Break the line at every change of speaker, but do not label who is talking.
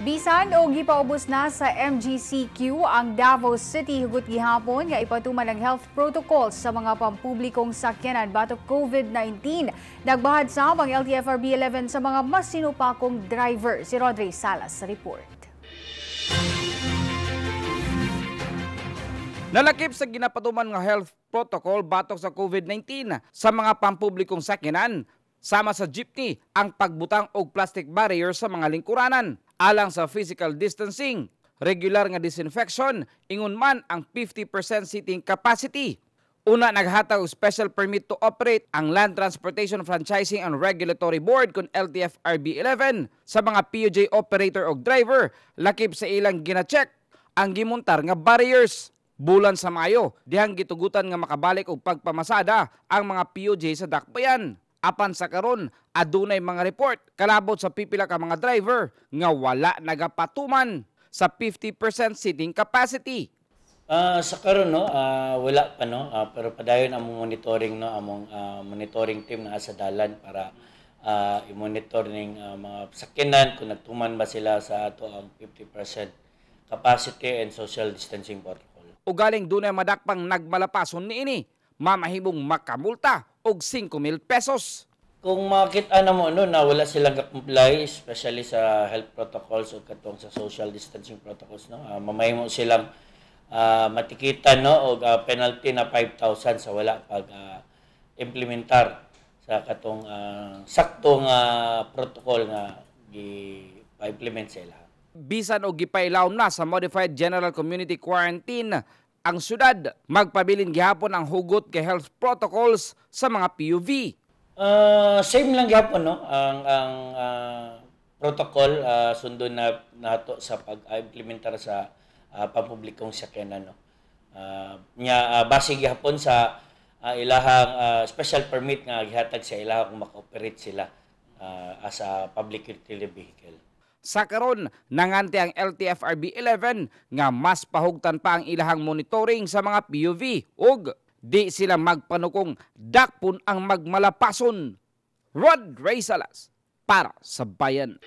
Bisan o gipaubos na sa MGCQ ang Davao City hugot gihapon nga ipatuman ang health protocols sa mga pampublikong sakyanan batok COVID-19. Nagbahad sa ang LTFRB 11 sa mga mas sinupakong driver. Si Rodri Salas sa report. Nalakip sa ginapatuman nga health protocol batok sa COVID-19 sa mga pampublikong sakyanan sama sa jeepney ang pagbutang og plastic barrier sa mga lingkuranan alang sa physical distancing, regular nga disinfection, ingon man ang 50% seating capacity. Una naghatag special permit to operate ang Land Transportation Franchising and Regulatory Board kun LTFRB 11 sa mga PUJ operator o driver lakip sa ilang gina-check ang gimuntar nga barriers bulan sa Mayo dihang gitugutan nga makabalik og pagpamasada ang mga PUJ sa dakbayan apan sa karon adunay mga report kalabot sa pipila ka mga driver nga wala nagapatuman sa 50% seating capacity. Uh, sa
karon no uh, wala pa no uh, pero padayon ang monitoring no among uh, monitoring team na sa dalan para uh, i-monitor ning uh, mga sakyanan kung nagtuman ba sila
sa ato ang 50%
capacity and
social distancing protocol. Ugaling dunay madakpang nagmalapason niini mamahimong makamulta og 5,000 pesos. Kung makit na ano mo no, na wala silang
comply, especially sa health protocols o katong sa social distancing protocols, no, uh, mamay mo silang uh, matikitan no, og uh, ah, penalty na 5,000 sa wala pag uh, implementar sa katong uh, saktong uh, protocol nga gi-implement sila.
Bisan og gipailawom na sa Modified General Community Quarantine ang syudad. Magpabilin gihapon ang hugot kay health protocols sa mga PUV. Uh, ah, same lang gihapon no
ang ang uh, protocol uh, sundo na nato sa pag-implementar sa uh, pampublikong sakyanan no. Uh, nya uh, base gihapon sa uh, ilahang uh, special permit nga gihatag sa ilahang kung maka-operate sila uh, as a public utility vehicle.
Sa karon nangante ang LTFRB 11 nga mas pahugtan pa ang ilahang monitoring sa mga POV ug di sila magpanukong dakpon ang magmalapason. Rod Reyes para sa bayan.